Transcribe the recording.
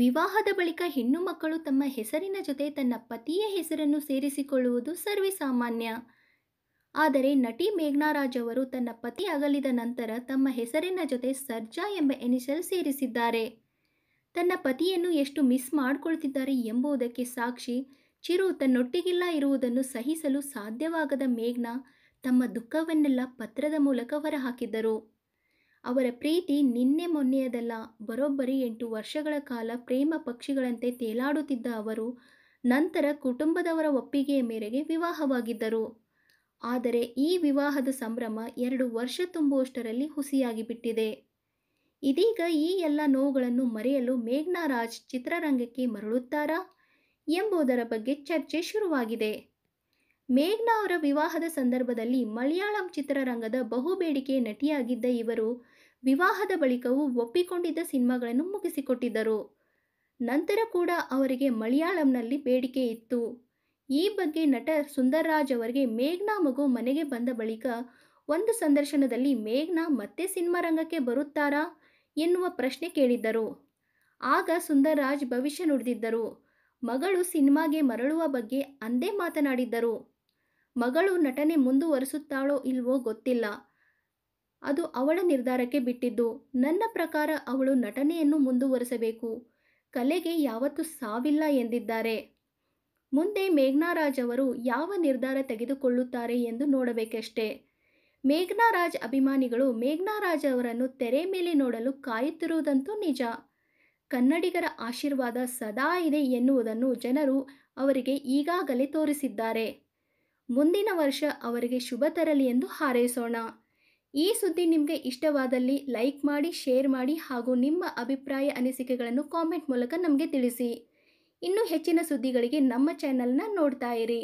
ವಿವಾಹದ ಬಳಿಕ ಹೆಣ್ಣು ಮಕ್ಕಳು ತಮ್ಮ ಹೆಸರಿನ ಜೊತೆ ತನ್ನ ಪತಿಯ ಹೆಸರನ್ನು ಸೇರಿಸಿಕೊಳ್ಳುವುದು ಸರ್ವೇಸಾಮಾನ್ಯ ಆದರೆ ನಟಿ ಮೇಘ್ನಾರಾಜ್ ಅವರು ತನ್ನ ಪತಿ ಅಗಲಿದ ನಂತರ ತಮ್ಮ ಹೆಸರಿನ ಜೊತೆ ಸರ್ಜಾ ಎಂಬ ಎನಿಷಲ್ ಸೇರಿಸಿದ್ದಾರೆ ತನ್ನ ಪತಿಯನ್ನು ಎಷ್ಟು ಮಿಸ್ ಮಾಡಿಕೊಳ್ತಿದ್ದಾರೆ ಎಂಬುದಕ್ಕೆ ಸಾಕ್ಷಿ ಚಿರು ತನ್ನೊಟ್ಟಿಗಿಲ್ಲ ಇರುವುದನ್ನು ಸಹಿಸಲು ಸಾಧ್ಯವಾಗದ ಮೇಘ್ನಾ ತಮ್ಮ ದುಃಖವನ್ನೆಲ್ಲ ಪತ್ರದ ಮೂಲಕ ಹೊರಹಾಕಿದ್ದರು ಅವರ ಪ್ರೀತಿ ನಿನ್ನೆ ಮೊನ್ನೆಯದಲ್ಲ ಬರೋಬ್ಬರಿ ಎಂಟು ವರ್ಷಗಳ ಕಾಲ ಪ್ರೇಮ ಪಕ್ಷಿಗಳಂತೆ ತೇಲಾಡುತ್ತಿದ್ದ ಅವರು ನಂತರ ಕುಟುಂಬದವರ ಒಪ್ಪಿಗೆಯ ಮೇರೆಗೆ ವಿವಾಹವಾಗಿದ್ದರು ಆದರೆ ಈ ವಿವಾಹದ ಸಂಭ್ರಮ ಎರಡು ವರ್ಷ ತುಂಬುವಷ್ಟರಲ್ಲಿ ಹುಸಿಯಾಗಿಬಿಟ್ಟಿದೆ ಇದೀಗ ಈ ಎಲ್ಲ ನೋವುಗಳನ್ನು ಮರೆಯಲು ರಾಜ್ ಚಿತ್ರರಂಗಕ್ಕೆ ಮರಳುತ್ತಾರಾ ಎಂಬುದರ ಬಗ್ಗೆ ಚರ್ಚೆ ಶುರುವಾಗಿದೆ ಮೇಘ್ನಾ ಅವರ ವಿವಾಹದ ಸಂದರ್ಭದಲ್ಲಿ ಮಲಯಾಳಂ ಚಿತ್ರರಂಗದ ಬಹುಬೇಡಿಕೆಯ ನಟಿಯಾಗಿದ್ದ ಇವರು ವಿವಾಹದ ಬಳಿಕವೂ ಒಪ್ಪಿಕೊಂಡಿದ್ದ ಸಿನಿಮಾಗಳನ್ನು ಮುಗಿಸಿಕೊಟ್ಟಿದ್ದರು ನಂತರ ಕೂಡ ಅವರಿಗೆ ಮಲಯಾಳಂನಲ್ಲಿ ಬೇಡಿಕೆ ಇತ್ತು ಈ ಬಗ್ಗೆ ನಟ ಸುಂದರ್ರಾಜ್ ಅವರಿಗೆ ಮೇಘ್ನಾ ಮಗು ಮನೆಗೆ ಬಂದ ಬಳಿಕ ಒಂದು ಸಂದರ್ಶನದಲ್ಲಿ ಮೇಘ್ನಾ ಮತ್ತೆ ಸಿನಿಮಾ ರಂಗಕ್ಕೆ ಬರುತ್ತಾರಾ ಎನ್ನುವ ಪ್ರಶ್ನೆ ಕೇಳಿದ್ದರು ಆಗ ಸುಂದರ್ರಾಜ್ ಭವಿಷ್ಯ ನುಡಿದಿದ್ದರು ಮಗಳು ಸಿನಿಮಾಗೆ ಮರಳುವ ಬಗ್ಗೆ ಅಂದೇ ಮಾತನಾಡಿದ್ದರು ಮಗಳು ನಟನೆ ಮುಂದುವರಿಸುತ್ತಾಳೋ ಇಲ್ವೋ ಗೊತ್ತಿಲ್ಲ ಅದು ಅವಳ ನಿರ್ಧಾರಕ್ಕೆ ಬಿಟ್ಟಿದ್ದು ನನ್ನ ಪ್ರಕಾರ ಅವಳು ನಟನೆಯನ್ನು ಮುಂದುವರಿಸಬೇಕು ಕಲೆಗೆ ಯಾವತ್ತು ಸಾವಿಲ್ಲ ಎಂದಿದ್ದಾರೆ ಮುಂದೆ ಮೇಘ್ನಾರಾಜ್ ಅವರು ಯಾವ ನಿರ್ಧಾರ ತೆಗೆದುಕೊಳ್ಳುತ್ತಾರೆ ಎಂದು ನೋಡಬೇಕಷ್ಟೆ ಮೇಘ್ನಾರಾಜ್ ಅಭಿಮಾನಿಗಳು ಮೇಘ್ನಾರಾಜ್ ಅವರನ್ನು ತೆರೆ ಮೇಲೆ ನೋಡಲು ಕಾಯುತ್ತಿರುವುದಂತೂ ನಿಜ ಕನ್ನಡಿಗರ ಆಶೀರ್ವಾದ ಸದಾ ಇದೆ ಎನ್ನುವುದನ್ನು ಜನರು ಅವರಿಗೆ ಈಗಾಗಲೇ ತೋರಿಸಿದ್ದಾರೆ ಮುಂದಿನ ವರ್ಷ ಅವರಿಗೆ ಶುಭ ತರಲಿ ಎಂದು ಹಾರೈಸೋಣ ಈ ಸುದ್ದಿ ನಿಮಗೆ ಇಷ್ಟವಾದಲ್ಲಿ ಲೈಕ್ ಮಾಡಿ ಶೇರ್ ಮಾಡಿ ಹಾಗೂ ನಿಮ್ಮ ಅಭಿಪ್ರಾಯ ಅನಿಸಿಕೆಗಳನ್ನು ಕಾಮೆಂಟ್ ಮೂಲಕ ನಮಗೆ ತಿಳಿಸಿ ಇನ್ನೂ ಹೆಚ್ಚಿನ ಸುದ್ದಿಗಳಿಗೆ ನಮ್ಮ ಚಾನೆಲ್ನ ನೋಡ್ತಾ ಇರಿ